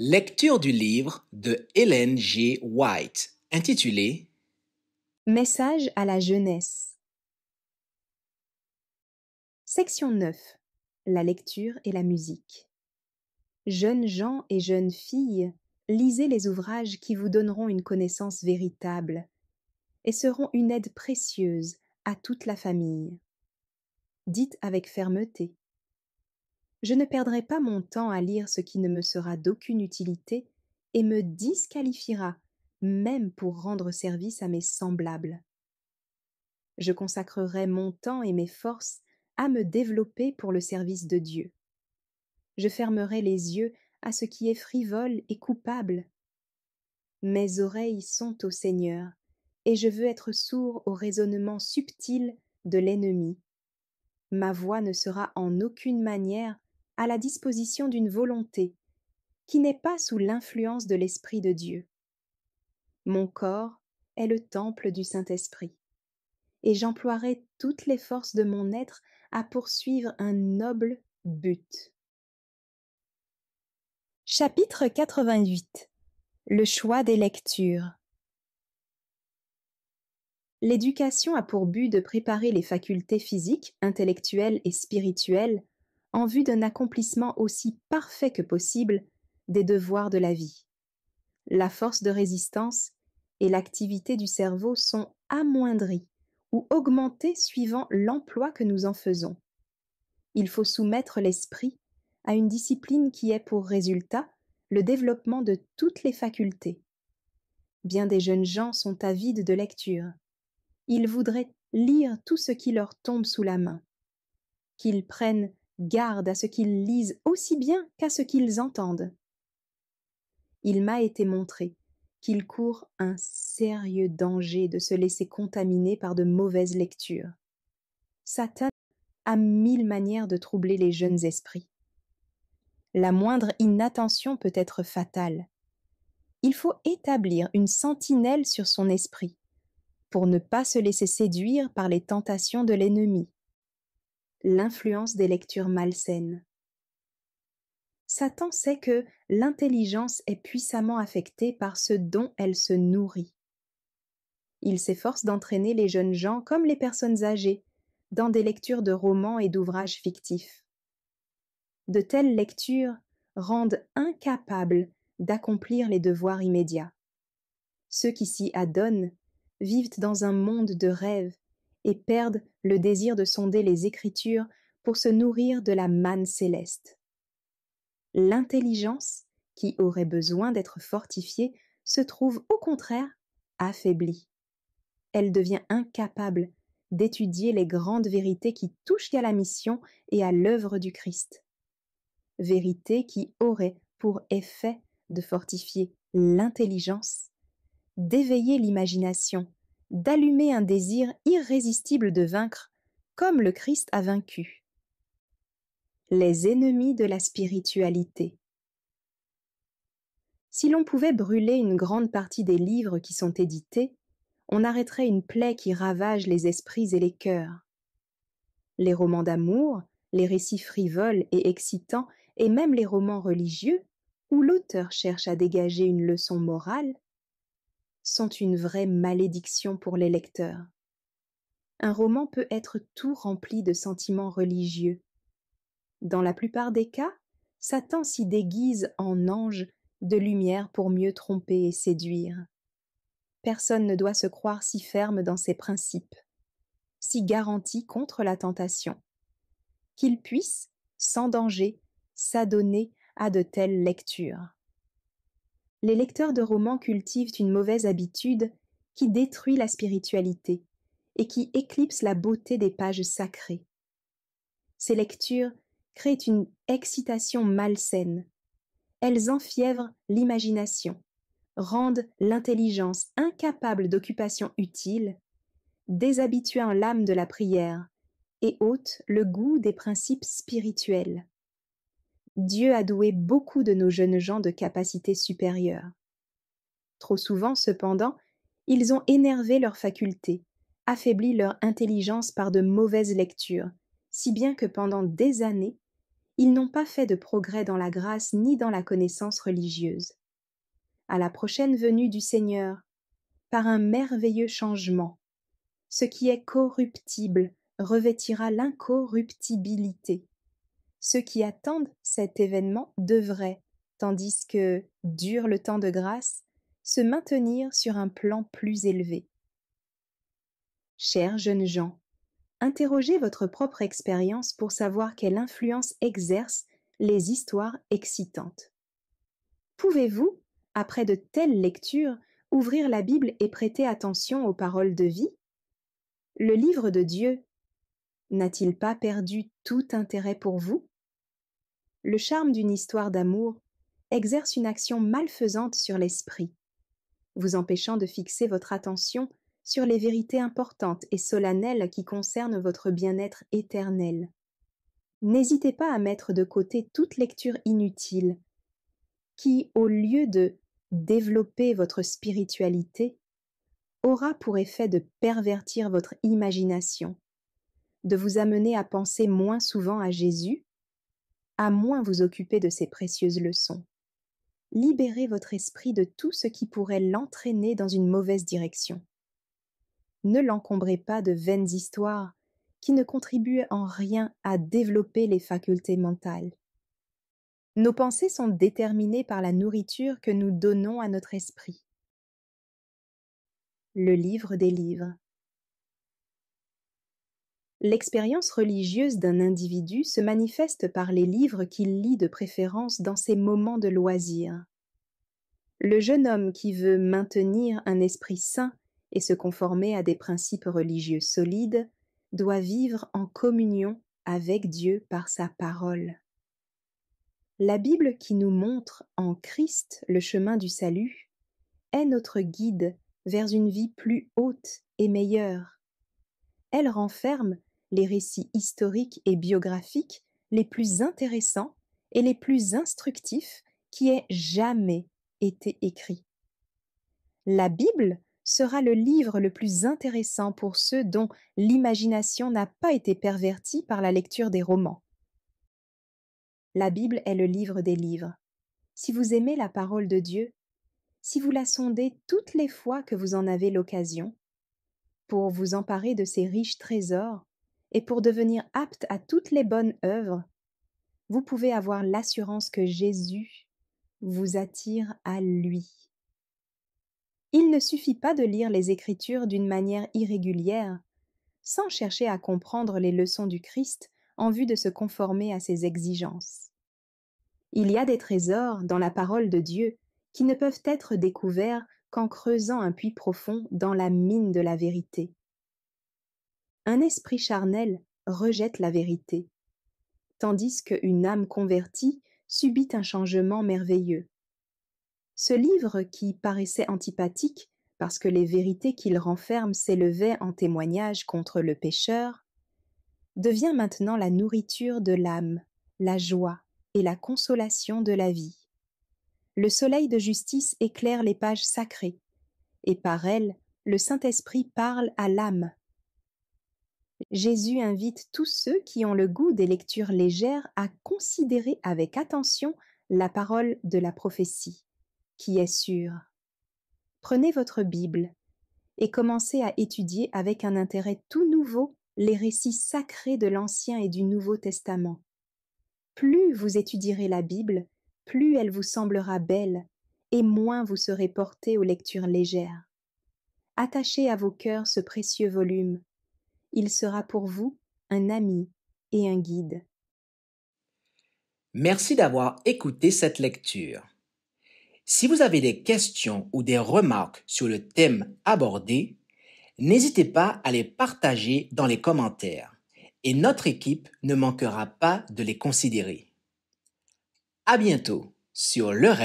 Lecture du livre de Hélène G. White intitulé Message à la jeunesse. Section 9. La lecture et la musique. Jeunes gens et jeunes filles, lisez les ouvrages qui vous donneront une connaissance véritable et seront une aide précieuse à toute la famille. Dites avec fermeté je ne perdrai pas mon temps à lire ce qui ne me sera d'aucune utilité et me disqualifiera, même pour rendre service à mes semblables. Je consacrerai mon temps et mes forces à me développer pour le service de Dieu. Je fermerai les yeux à ce qui est frivole et coupable. Mes oreilles sont au Seigneur, et je veux être sourd au raisonnement subtil de l'ennemi. Ma voix ne sera en aucune manière à la disposition d'une volonté qui n'est pas sous l'influence de l'Esprit de Dieu. Mon corps est le temple du Saint-Esprit, et j'emploierai toutes les forces de mon être à poursuivre un noble but. Chapitre 88 Le choix des lectures L'éducation a pour but de préparer les facultés physiques, intellectuelles et spirituelles en vue d'un accomplissement aussi parfait que possible des devoirs de la vie. La force de résistance et l'activité du cerveau sont amoindries ou augmentées suivant l'emploi que nous en faisons. Il faut soumettre l'esprit à une discipline qui ait pour résultat le développement de toutes les facultés. Bien des jeunes gens sont avides de lecture. Ils voudraient lire tout ce qui leur tombe sous la main. Qu'ils prennent garde à ce qu'ils lisent aussi bien qu'à ce qu'ils entendent. Il m'a été montré qu'il court un sérieux danger de se laisser contaminer par de mauvaises lectures. Satan a mille manières de troubler les jeunes esprits. La moindre inattention peut être fatale. Il faut établir une sentinelle sur son esprit pour ne pas se laisser séduire par les tentations de l'ennemi l'influence des lectures malsaines. Satan sait que l'intelligence est puissamment affectée par ce dont elle se nourrit. Il s'efforce d'entraîner les jeunes gens comme les personnes âgées dans des lectures de romans et d'ouvrages fictifs. De telles lectures rendent incapables d'accomplir les devoirs immédiats. Ceux qui s'y adonnent vivent dans un monde de rêves et perdent le désir de sonder les Écritures pour se nourrir de la manne céleste. L'intelligence, qui aurait besoin d'être fortifiée, se trouve au contraire affaiblie. Elle devient incapable d'étudier les grandes vérités qui touchent à la mission et à l'œuvre du Christ. Vérités qui auraient pour effet de fortifier l'intelligence, d'éveiller l'imagination, d'allumer un désir irrésistible de vaincre, comme le Christ a vaincu. Les ennemis de la spiritualité. Si l'on pouvait brûler une grande partie des livres qui sont édités, on arrêterait une plaie qui ravage les esprits et les cœurs. Les romans d'amour, les récits frivoles et excitants, et même les romans religieux, où l'auteur cherche à dégager une leçon morale, sont une vraie malédiction pour les lecteurs. Un roman peut être tout rempli de sentiments religieux. Dans la plupart des cas, Satan s'y déguise en ange de lumière pour mieux tromper et séduire. Personne ne doit se croire si ferme dans ses principes, si garanti contre la tentation, qu'il puisse, sans danger, s'adonner à de telles lectures les lecteurs de romans cultivent une mauvaise habitude qui détruit la spiritualité et qui éclipse la beauté des pages sacrées. Ces lectures créent une excitation malsaine. Elles enfièvrent l'imagination, rendent l'intelligence incapable d'occupation utile, déshabituant l'âme de la prière et ôtent le goût des principes spirituels. Dieu a doué beaucoup de nos jeunes gens de capacités supérieures. Trop souvent, cependant, ils ont énervé leurs facultés, affaibli leur intelligence par de mauvaises lectures, si bien que pendant des années, ils n'ont pas fait de progrès dans la grâce ni dans la connaissance religieuse. À la prochaine venue du Seigneur, par un merveilleux changement, ce qui est corruptible revêtira l'incorruptibilité, ceux qui attendent cet événement devraient, tandis que dure le temps de grâce, se maintenir sur un plan plus élevé. Chers jeunes gens, interrogez votre propre expérience pour savoir quelle influence exercent les histoires excitantes. Pouvez-vous, après de telles lectures, ouvrir la Bible et prêter attention aux paroles de vie Le livre de Dieu n'a-t-il pas perdu tout intérêt pour vous le charme d'une histoire d'amour exerce une action malfaisante sur l'esprit, vous empêchant de fixer votre attention sur les vérités importantes et solennelles qui concernent votre bien-être éternel. N'hésitez pas à mettre de côté toute lecture inutile, qui, au lieu de développer votre spiritualité, aura pour effet de pervertir votre imagination, de vous amener à penser moins souvent à Jésus à moins vous occuper de ces précieuses leçons. Libérez votre esprit de tout ce qui pourrait l'entraîner dans une mauvaise direction. Ne l'encombrez pas de vaines histoires qui ne contribuent en rien à développer les facultés mentales. Nos pensées sont déterminées par la nourriture que nous donnons à notre esprit. Le livre des livres L'expérience religieuse d'un individu se manifeste par les livres qu'il lit de préférence dans ses moments de loisir. Le jeune homme qui veut maintenir un esprit sain et se conformer à des principes religieux solides doit vivre en communion avec Dieu par sa parole. La Bible qui nous montre en Christ le chemin du salut est notre guide vers une vie plus haute et meilleure. Elle renferme les récits historiques et biographiques les plus intéressants et les plus instructifs qui aient jamais été écrits. La Bible sera le livre le plus intéressant pour ceux dont l'imagination n'a pas été pervertie par la lecture des romans. La Bible est le livre des livres. Si vous aimez la parole de Dieu, si vous la sondez toutes les fois que vous en avez l'occasion, pour vous emparer de ses riches trésors, et pour devenir apte à toutes les bonnes œuvres, vous pouvez avoir l'assurance que Jésus vous attire à lui. Il ne suffit pas de lire les Écritures d'une manière irrégulière, sans chercher à comprendre les leçons du Christ en vue de se conformer à ses exigences. Il y a des trésors dans la parole de Dieu qui ne peuvent être découverts qu'en creusant un puits profond dans la mine de la vérité un esprit charnel rejette la vérité, tandis qu'une âme convertie subit un changement merveilleux. Ce livre, qui paraissait antipathique parce que les vérités qu'il renferme s'élevaient en témoignage contre le pécheur, devient maintenant la nourriture de l'âme, la joie et la consolation de la vie. Le soleil de justice éclaire les pages sacrées, et par elles, le Saint-Esprit parle à l'âme Jésus invite tous ceux qui ont le goût des lectures légères à considérer avec attention la parole de la prophétie, qui est sûre. Prenez votre Bible et commencez à étudier avec un intérêt tout nouveau les récits sacrés de l'Ancien et du Nouveau Testament. Plus vous étudierez la Bible, plus elle vous semblera belle, et moins vous serez porté aux lectures légères. Attachez à vos cœurs ce précieux volume, il sera pour vous un ami et un guide. Merci d'avoir écouté cette lecture. Si vous avez des questions ou des remarques sur le thème abordé, n'hésitez pas à les partager dans les commentaires et notre équipe ne manquera pas de les considérer. À bientôt sur le